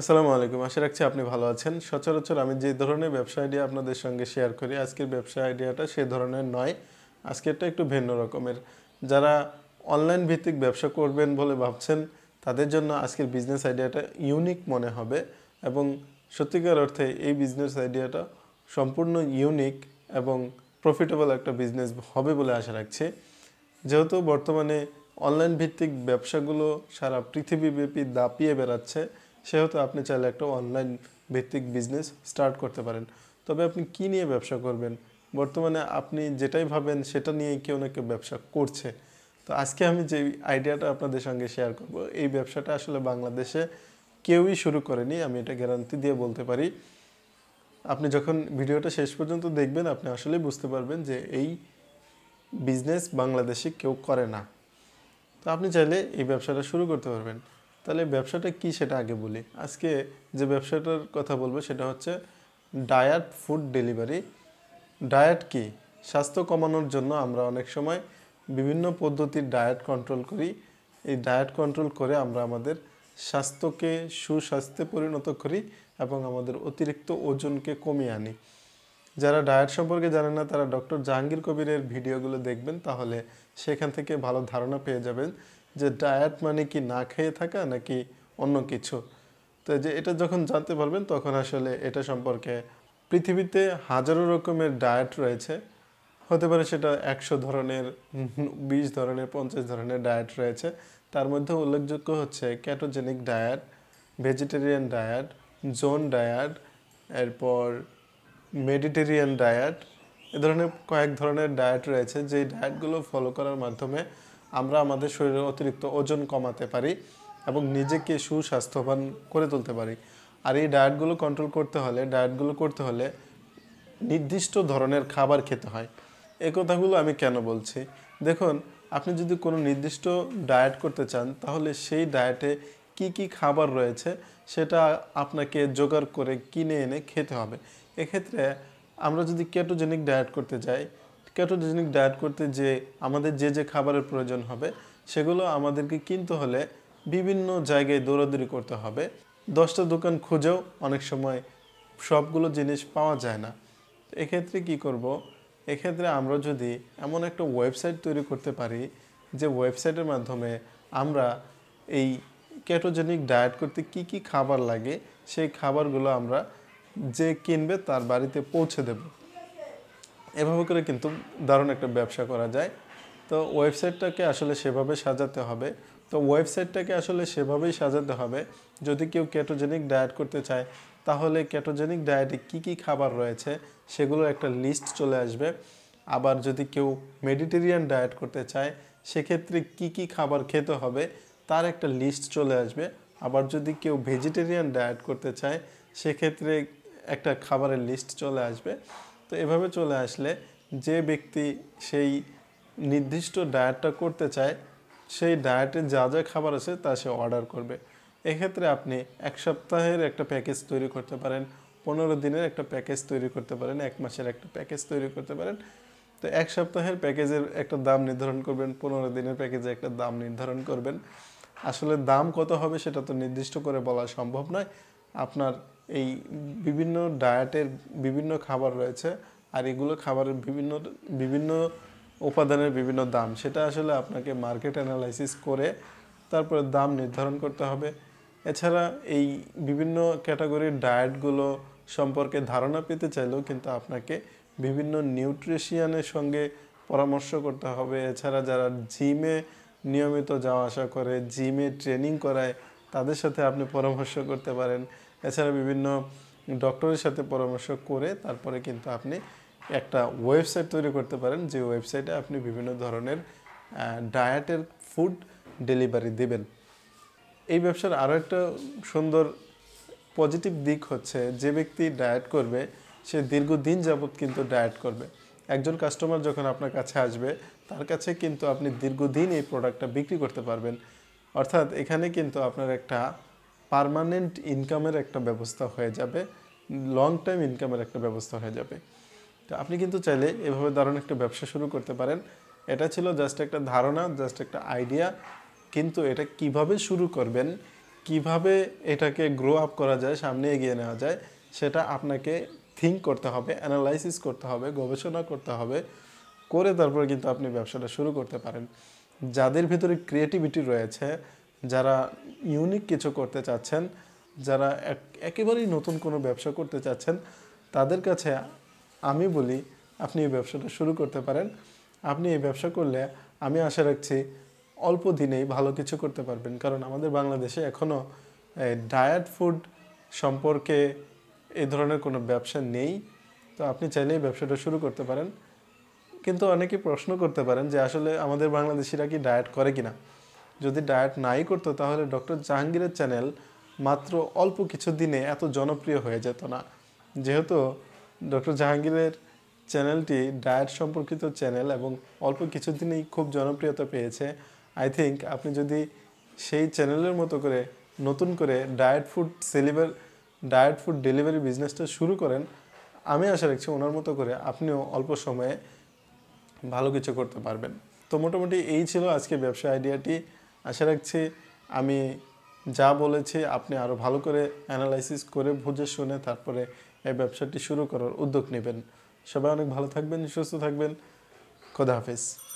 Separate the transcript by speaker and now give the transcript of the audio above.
Speaker 1: আসসালামু আলাইকুম আশা রাখছি আপনি ভালো আছেন সচরাচর আমি যে ধরনের ব্যবসা আইডিয়া আপনাদের সঙ্গে শেয়ার করি আজকের ব্যবসা আইডিয়াটা সে ধরনের নয় আজকেরটা একটু ভিন্ন রকমের যারা অনলাইন ভিত্তিক ব্যবসা করবেন বলে ভাবছেন তাদের জন্য আজকের বিজনেস আইডিয়াটা ইউনিক মনে হবে এবং সত্যিকার অর্থে এই বিজনেস আইডিয়াটা সম্পূর্ণ ইউনিক এবং প্রফিটেবল একটা বিজনেস হবে বলে আশা রাখছি যেহেতু বর্তমানে অনলাইন ভিত্তিক ব্যবসাগুলো সারা পৃথিবীব্যাপী দাপিয়ে বেড়াচ্ছে সেহেতু আপনি চাইলে একটা অনলাইন ভিত্তিক বিজনেস স্টার্ট করতে পারেন তবে আপনি কি নিয়ে ব্যবসা করবেন বর্তমানে আপনি যেটাই ভাবেন সেটা নিয়ে কেউ না কেউ ব্যবসা করছে তো আজকে আমি যে আইডিয়াটা আপনাদের সঙ্গে শেয়ার করব এই ব্যবসাটা আসলে বাংলাদেশে কেউই শুরু করেনি আমি এটা গ্যারান্টি দিয়ে বলতে পারি আপনি যখন ভিডিওটা শেষ পর্যন্ত দেখবেন আপনি আসলে বুঝতে পারবেন যে এই বিজনেস বাংলাদেশে কেউ করে না তো আপনি চাইলে এই ব্যবসাটা শুরু করতে পারবেন তাহলে ব্যবসাটা কি সেটা আগে বলি আজকে যে ব্যবসাটার কথা বলবো সেটা হচ্ছে ডায়েট ফুড ডেলিভারি ডায়েট কি স্বাস্থ্য কমানোর জন্য আমরা অনেক সময় বিভিন্ন পদ্ধতির ডায়েট কন্ট্রোল করি এই ডায়েট কন্ট্রোল করে আমরা আমাদের স্বাস্থ্যকে সুস্বাস্থ্যে পরিণত করি এবং আমাদের অতিরিক্ত ওজনকে কমিয়ে আনি যারা ডায়েট সম্পর্কে জানেন না তারা ডক্টর জাহাঙ্গীর কবিরের ভিডিওগুলো দেখবেন তাহলে সেখান থেকে ভালো ধারণা পেয়ে যাবেন যে ডায়েট মানে কি না খেয়ে থাকা নাকি অন্য কিছু তো যে এটা যখন জানতে পারবেন তখন আসলে এটা সম্পর্কে পৃথিবীতে হাজারো রকমের ডায়েট রয়েছে হতে পারে সেটা একশো ধরনের বিশ ধরনের পঞ্চাশ ধরনের ডায়েট রয়েছে তার মধ্যে উল্লেখযোগ্য হচ্ছে ketogenic diet vegetarian diet zone diet এরপর মেডিটেরিয়ান ডায়েট এ ধরনের কয়েক ধরনের ডায়েট রয়েছে যেই ডায়েটগুলো ফলো করার মাধ্যমে আমরা আমাদের শরীরে অতিরিক্ত ওজন কমাতে পারি এবং নিজেকে সুস্বাস্থ্যবান করে তুলতে পারি আর এই ডায়েটগুলো কন্ট্রোল করতে হলে ডায়েটগুলো করতে হলে নির্দিষ্ট ধরনের খাবার খেতে হয় এ কথাগুলো আমি কেন বলছি দেখুন আপনি যদি কোনো নির্দিষ্ট ডায়েট করতে চান তাহলে সেই ডায়েটে কি কি খাবার রয়েছে সেটা আপনাকে জোগাড় করে কিনে এনে খেতে হবে এক্ষেত্রে আমরা যদি কেটোজেনিক ডায়েট করতে যাই ক্যাটোডিজেনিক ডায়েট করতে যে আমাদের যে যে খাবারের প্রয়োজন হবে সেগুলো আমাদেরকে কিনতে হলে বিভিন্ন জায়গায় দৌড়াদৌড়ি করতে হবে দশটা দোকান খুঁজেও অনেক সময় সবগুলো জিনিস পাওয়া যায় না এক্ষেত্রে কি করব। এক্ষেত্রে আমরা যদি এমন একটা ওয়েবসাইট তৈরি করতে পারি যে ওয়েবসাইটের মাধ্যমে আমরা এই ক্যাটোজেনিক ডায়েট করতে কি কি খাবার লাগে সেই খাবারগুলো আমরা যে কিনবে তার বাড়িতে পৌঁছে দেবো এভাবে করে কিন্তু দারুণ একটা ব্যবসা করা যায় তো ওয়েবসাইটটাকে আসলে সেভাবে সাজাতে হবে তো ওয়েবসাইটটাকে আসলে সেভাবেই সাজাতে হবে যদি কেউ ক্যাটোজেনিক ডায়েট করতে চায় তাহলে ক্যাটোজেনিক ডায়েটে কি কি খাবার রয়েছে সেগুলোর একটা লিস্ট চলে আসবে আবার যদি কেউ মেডিটেরিয়ান ডায়েট করতে চায় সেক্ষেত্রে কি কি খাবার খেতে হবে তার একটা লিস্ট চলে আসবে আবার যদি কেউ ভেজিটেরিয়ান ডায়েট করতে চায় সেক্ষেত্রে একটা খাবারের লিস্ট চলে আসবে তো এভাবে চলে আসলে যে ব্যক্তি সেই নির্দিষ্ট ডায়েটটা করতে চায় সেই ডায়েটে যা যা খাবার আছে তা সে অর্ডার করবে এক্ষেত্রে আপনি এক সপ্তাহের একটা প্যাকেজ তৈরি করতে পারেন পনেরো দিনের একটা প্যাকেজ তৈরি করতে পারেন এক মাসের একটা প্যাকেজ তৈরি করতে পারেন তো এক সপ্তাহের প্যাকেজের একটা দাম নির্ধারণ করবেন পনেরো দিনের প্যাকেজে একটা দাম নির্ধারণ করবেন আসলে দাম কত হবে সেটা তো নির্দিষ্ট করে বলা সম্ভব নয় আপনার এই বিভিন্ন ডায়েটের বিভিন্ন খাবার রয়েছে আর এগুলো খাবারের বিভিন্ন বিভিন্ন উপাদানের বিভিন্ন দাম সেটা আসলে আপনাকে মার্কেট অ্যানালাইসিস করে তারপরে দাম নির্ধারণ করতে হবে এছাড়া এই বিভিন্ন ক্যাটাগরির ডায়েটগুলো সম্পর্কে ধারণা পেতে চাইলেও কিন্তু আপনাকে বিভিন্ন নিউট্রিশিয়ানের সঙ্গে পরামর্শ করতে হবে এছাড়া যারা জিমে নিয়মিত যাওয়া আসা করে জিমে ট্রেনিং করায় তাদের সাথে আপনি পরামর্শ করতে পারেন এছাড়া বিভিন্ন ডক্টরের সাথে পরামর্শ করে তারপরে কিন্তু আপনি একটা ওয়েবসাইট তৈরি করতে পারেন যে ওয়েবসাইটে আপনি বিভিন্ন ধরনের ডায়েটের ফুড ডেলিভারি দেবেন এই ব্যবসার আরও একটা সুন্দর পজিটিভ দিক হচ্ছে যে ব্যক্তি ডায়েট করবে সে দীর্ঘদিন যাবৎ কিন্তু ডায়েট করবে একজন কাস্টমার যখন আপনার কাছে আসবে তার কাছে কিন্তু আপনি দীর্ঘদিন এই প্রোডাক্টটা বিক্রি করতে পারবেন অর্থাৎ এখানে কিন্তু আপনার একটা পারমানেন্ট ইনকামের একটা ব্যবস্থা হয়ে যাবে লং টাইম ইনকামের একটা ব্যবস্থা হয়ে যাবে তো আপনি কিন্তু চাইলে এভাবে দারুণ একটা ব্যবসা শুরু করতে পারেন এটা ছিল জাস্ট একটা ধারণা জাস্ট একটা আইডিয়া কিন্তু এটা কিভাবে শুরু করবেন কিভাবে এটাকে গ্রো আপ করা যায় সামনে এগিয়ে নেওয়া যায় সেটা আপনাকে থিঙ্ক করতে হবে অ্যানালাইসিস করতে হবে গবেষণা করতে হবে করে তারপর কিন্তু আপনি ব্যবসাটা শুরু করতে পারেন যাদের ভিতরে ক্রিয়েটিভিটি রয়েছে যারা ইউনিক কিছু করতে চাচ্ছেন যারা একেবারেই নতুন কোনো ব্যবসা করতে চাচ্ছেন তাদের কাছে আমি বলি আপনি এই ব্যবসাটা শুরু করতে পারেন আপনি এই ব্যবসা করলে আমি আশা রাখছি অল্প দিনেই ভালো কিছু করতে পারবেন কারণ আমাদের বাংলাদেশে এখনও ডায়েট ফুড সম্পর্কে এই ধরনের কোনো ব্যবসা নেই তো আপনি চাইলেই ব্যবসাটা শুরু করতে পারেন কিন্তু অনেকে প্রশ্ন করতে পারেন যে আসলে আমাদের বাংলাদেশিরা কি ডায়েট করে কিনা যদি ডায়েট নাই করতো তাহলে ডক্টর জাহাঙ্গীরের চ্যানেল মাত্র অল্প কিছু দিনে এত জনপ্রিয় হয়ে যেত না যেহেতু ডক্টর জাহাঙ্গীরের চ্যানেলটি ডায়েট সম্পর্কিত চ্যানেল এবং অল্প কিছু দিনেই খুব জনপ্রিয়তা পেয়েছে আই থিঙ্ক আপনি যদি সেই চ্যানেলের মতো করে নতুন করে ডায়েট ফুড সেলিভার ডায়েট ফুড ডেলিভারি বিজনেসটা শুরু করেন আমি আশা রাখছি ওনার মতো করে আপনিও অল্প সময়ে ভালো কিছু করতে পারবেন তো মোটামুটি এই ছিল আজকে ব্যবসা আইডিয়াটি আশা রাখছি আমি যা বলেছি আপনি আরও ভালো করে অ্যানালাইসিস করে বুঝে শুনে তারপরে এই ব্যবসাটি শুরু করার উদ্যোগ নেবেন সবাই অনেক ভালো থাকবেন সুস্থ থাকবেন খোদা হাফিজ